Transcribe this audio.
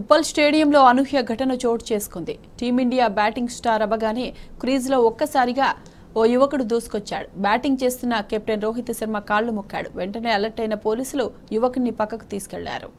ఉప్పల్ స్టేడియంలో అనూహ్య ఘటన చోటు చేసుకుంది టీమిండియా బ్యాటింగ్ స్టార్ అవ్వగానే క్రీజ్లో ఒక్కసారిగా ఓ యువకుడు దూసుకొచ్చాడు బ్యాటింగ్ చేస్తున్న కెప్టెన్ రోహిత్ శర్మ కాళ్లు మొక్కాడు వెంటనే అలర్ట్ అయిన పోలీసులు యువకుని పక్కకు తీసుకెళ్లారు